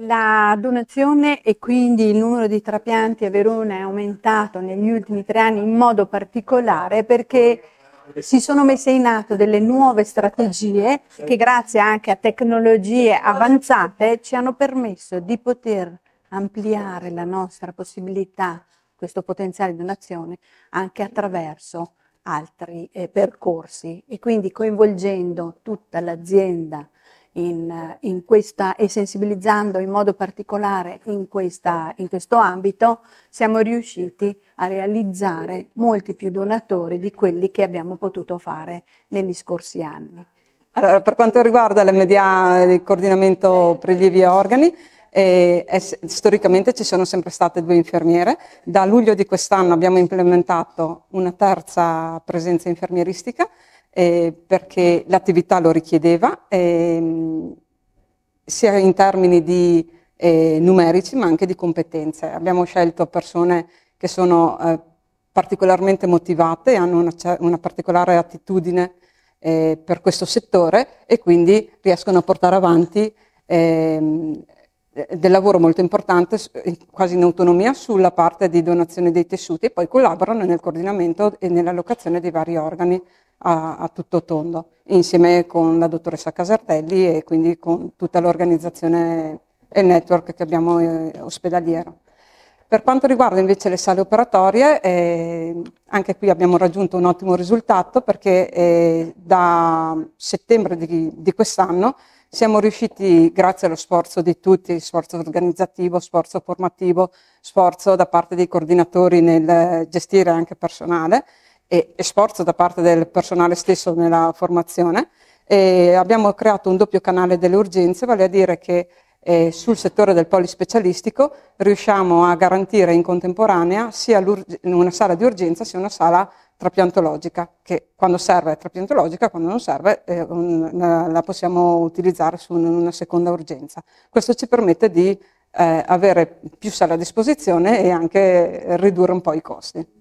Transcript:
La donazione e quindi il numero di trapianti a Verona è aumentato negli ultimi tre anni in modo particolare perché si sono messe in atto delle nuove strategie che grazie anche a tecnologie avanzate ci hanno permesso di poter ampliare la nostra possibilità, questo potenziale di donazione, anche attraverso altri eh, percorsi e quindi coinvolgendo tutta l'azienda in, in questa, e sensibilizzando in modo particolare in, questa, in questo ambito, siamo riusciti a realizzare molti più donatori di quelli che abbiamo potuto fare negli scorsi anni. Allora, per quanto riguarda l'MDA, il coordinamento prelievi e organi, eh, eh, storicamente ci sono sempre state due infermiere. Da luglio di quest'anno abbiamo implementato una terza presenza infermieristica eh, perché l'attività lo richiedeva, ehm, sia in termini di, eh, numerici ma anche di competenze. Abbiamo scelto persone che sono eh, particolarmente motivate, hanno una, una particolare attitudine eh, per questo settore e quindi riescono a portare avanti ehm, del lavoro molto importante, eh, quasi in autonomia, sulla parte di donazione dei tessuti e poi collaborano nel coordinamento e nell'allocazione dei vari organi a, a tutto tondo, insieme con la dottoressa Casertelli e quindi con tutta l'organizzazione e il network che abbiamo eh, ospedaliero. Per quanto riguarda invece le sale operatorie, eh, anche qui abbiamo raggiunto un ottimo risultato perché eh, da settembre di, di quest'anno siamo riusciti, grazie allo sforzo di tutti, sforzo organizzativo, sforzo formativo, sforzo da parte dei coordinatori nel gestire anche personale, e, e sforzo da parte del personale stesso nella formazione. E abbiamo creato un doppio canale delle urgenze, vale a dire che eh, sul settore del polispecialistico riusciamo a garantire in contemporanea sia una sala di urgenza sia una sala trapiantologica, che quando serve è trapiantologica, quando non serve eh, un, la possiamo utilizzare su una seconda urgenza. Questo ci permette di eh, avere più sale a disposizione e anche eh, ridurre un po' i costi.